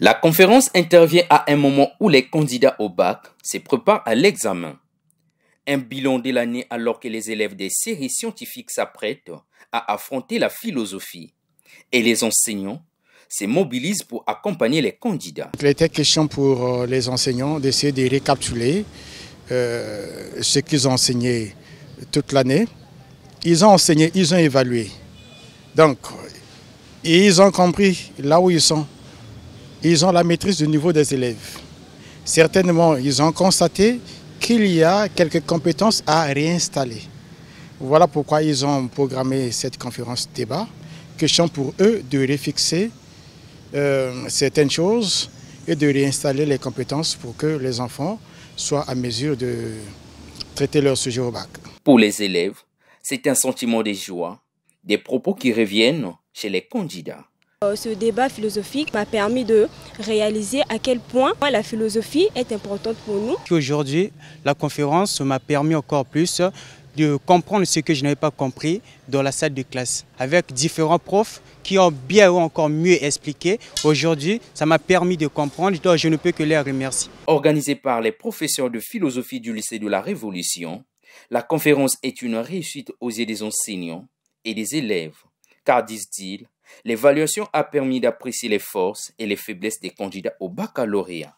La conférence intervient à un moment où les candidats au bac se préparent à l'examen. Un bilan de l'année alors que les élèves des séries scientifiques s'apprêtent à affronter la philosophie. Et les enseignants se mobilisent pour accompagner les candidats. Il était question pour euh, les enseignants d'essayer de récapituler euh, ce qu'ils ont enseigné toute l'année. Ils ont enseigné, ils ont évalué. Donc, ils ont compris là où ils sont ils ont la maîtrise du niveau des élèves. Certainement, ils ont constaté qu'il y a quelques compétences à réinstaller. Voilà pourquoi ils ont programmé cette conférence débat, question pour eux de réfixer euh, certaines choses et de réinstaller les compétences pour que les enfants soient à mesure de traiter leur sujet au bac. Pour les élèves, c'est un sentiment de joie, des propos qui reviennent chez les candidats. Euh, ce débat philosophique m'a permis de réaliser à quel point la philosophie est importante pour nous. Aujourd'hui, la conférence m'a permis encore plus de comprendre ce que je n'avais pas compris dans la salle de classe. Avec différents profs qui ont bien ou encore mieux expliqué, aujourd'hui, ça m'a permis de comprendre, donc je ne peux que les remercier. Organisée par les professeurs de philosophie du lycée de la Révolution, la conférence est une réussite aux yeux des enseignants et des élèves, car disent-ils, L'évaluation a permis d'apprécier les forces et les faiblesses des candidats au baccalauréat.